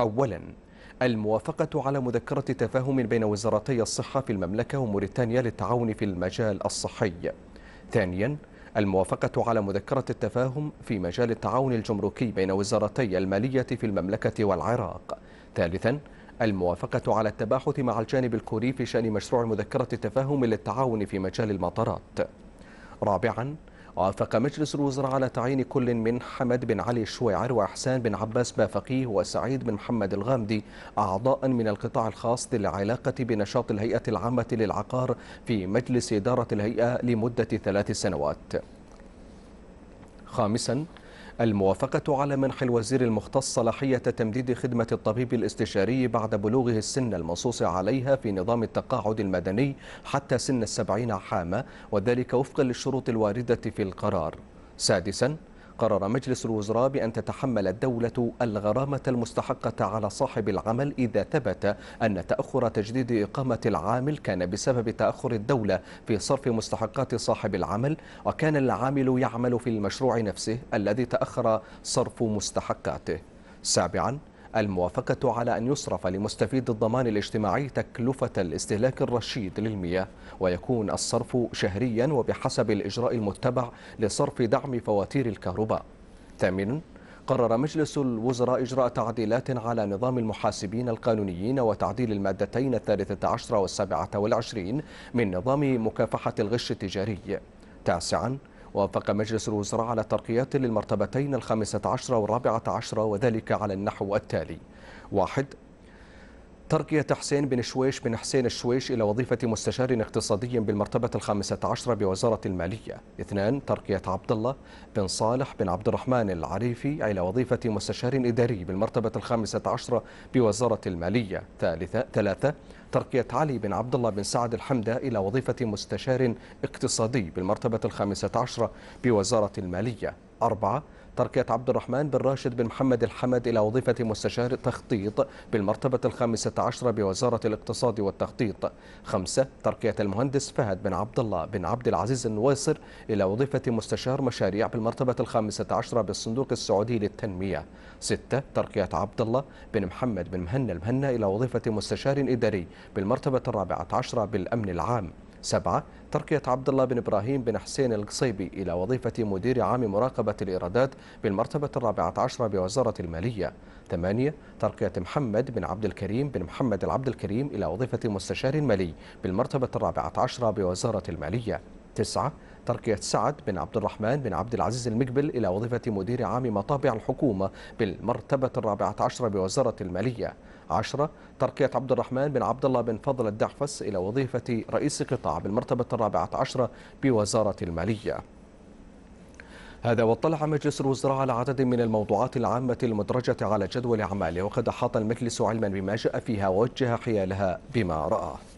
أولا الموافقة على مذكرة تفاهم بين وزارتي الصحة في المملكة وموريتانيا للتعاون في المجال الصحي ثانيا الموافقة على مذكرة التفاهم في مجال التعاون الجمركي بين وزارتي المالية في المملكة والعراق ثالثا الموافقة على التباحث مع الجانب الكوري في شأن مشروع مذكرة التفاهم للتعاون في مجال المطارات رابعا وافق مجلس الوزراء على تعيين كل من حمد بن علي الشويعر وإحسان بن عباس بافقيه وسعيد بن محمد الغامدي أعضاء من القطاع الخاص للعلاقة بنشاط الهيئة العامة للعقار في مجلس إدارة الهيئة لمدة ثلاث سنوات خامساً الموافقة على منح الوزير المختص صلاحية تمديد خدمة الطبيب الاستشاري بعد بلوغه السن المنصوص عليها في نظام التقاعد المدني حتى سن السبعين عاما وذلك وفقا للشروط الواردة في القرار سادساً قرر مجلس الوزراء بأن تتحمل الدولة الغرامة المستحقة على صاحب العمل إذا ثبت أن تأخر تجديد إقامة العامل كان بسبب تأخر الدولة في صرف مستحقات صاحب العمل وكان العامل يعمل في المشروع نفسه الذي تأخر صرف مستحقاته سابعا الموافقة على أن يصرف لمستفيد الضمان الاجتماعي تكلفة الاستهلاك الرشيد للمياه ويكون الصرف شهريا وبحسب الإجراء المتبع لصرف دعم فواتير الكهرباء ثامنا قرر مجلس الوزراء إجراء تعديلات على نظام المحاسبين القانونيين وتعديل المادتين الثالثة عشر والسابعة والعشرين من نظام مكافحة الغش التجاري تاسعا وافق مجلس الوزراء على ترقيات للمرتبتين الخامسة عشرة والرابعة عشرة وذلك على النحو التالي واحد ترقية حسين بن شويش بن حسين الشويش إلى وظيفة مستشار اقتصادي بالمرتبة الخامسة عشرة بوزارة المالية اثنان ترقية عبد الله بن صالح بن عبد الرحمن العريفي إلى وظيفة مستشار إداري بالمرتبة الخامسة عشرة بوزارة المالية ثالثة ثلاثة ترقية علي بن عبد الله بن سعد الحمدة إلى وظيفة مستشار اقتصادي بالمرتبة الخامسة عشرة بوزارة المالية أربعة ترقية عبد الرحمن بن راشد بن محمد الحمد إلى وظيفة مستشار تخطيط بالمرتبة الخامسة عشرة بوزارة الاقتصاد والتخطيط خمسة ترقية المهندس فهد بن عبد الله بن عبد العزيز النويصر إلى وظيفة مستشار مشاريع بالمرتبة الخامسة عشرة بالصندوق السعودي للتنمية ستة ترقية عبد الله بن محمد بن مهنا المهنا إلى وظيفة مستشار إداري بالمرتبة الرابعة عشرة بالأمن العام سبعة ترقية عبد الله بن إبراهيم بن حسين القصيبي إلى وظيفة مدير عام مراقبة الإيرادات بالمرتبة الرابعة عشرة بوزارة المالية ثمانية ترقية محمد بن عبد الكريم بن محمد العبد الكريم إلى وظيفة مستشار مالي بالمرتبة الرابعة عشرة بوزارة المالية تسعة ترقية سعد بن عبد الرحمن بن عبد العزيز المقبل إلى وظيفة مدير عام مطابع الحكومة بالمرتبة الرابعة عشرة بوزارة المالية عشرة ترقية عبد الرحمن بن عبد الله بن فضل الدعفس إلى وظيفة رئيس قطاع بالمرتبة الرابعة عشرة بوزارة المالية هذا واطلع مجلس الوزراء على عدد من الموضوعات العامة المدرجة على جدول أعماله وقد أحاط المجلس علما بما جاء فيها ووجه حيالها بما رأى